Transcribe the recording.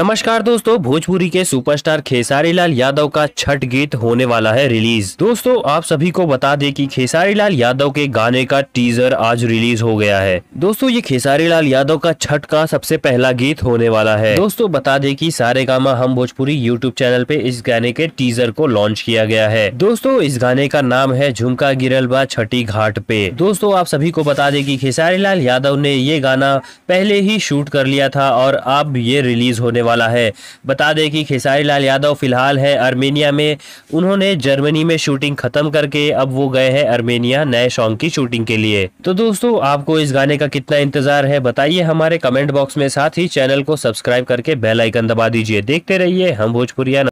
नमस्कार दोस्तों भोजपुरी के सुपरस्टार खेसारी लाल यादव का छठ गीत होने वाला है रिलीज दोस्तों आप सभी को बता दें कि खेसारी लाल यादव के गाने का टीजर आज रिलीज हो गया है दोस्तों ये खेसारी लाल यादव का छठ का सबसे पहला गीत होने वाला है दोस्तों बता दें कि सारे गामा हम भोजपुरी यूट्यूब चैनल पे इस गाने के टीजर को लॉन्च किया गया है दोस्तों इस गाने का नाम है झुमका बा छठी घाट पे दोस्तों आप सभी को बता दे की खेसारी लाल यादव ने ये गाना पहले ही शूट कर लिया था और अब ये रिलीज होने वाला है बता दें कि खेसारी लाल यादव फिलहाल है आर्मेनिया में उन्होंने जर्मनी में शूटिंग खत्म करके अब वो गए हैं आर्मेनिया नए सॉन्ग की शूटिंग के लिए तो दोस्तों आपको इस गाने का कितना इंतजार है बताइए हमारे कमेंट बॉक्स में साथ ही चैनल को सब्सक्राइब करके बेलाइकन दबा दीजिए देखते रहिए हम भोजपुरिया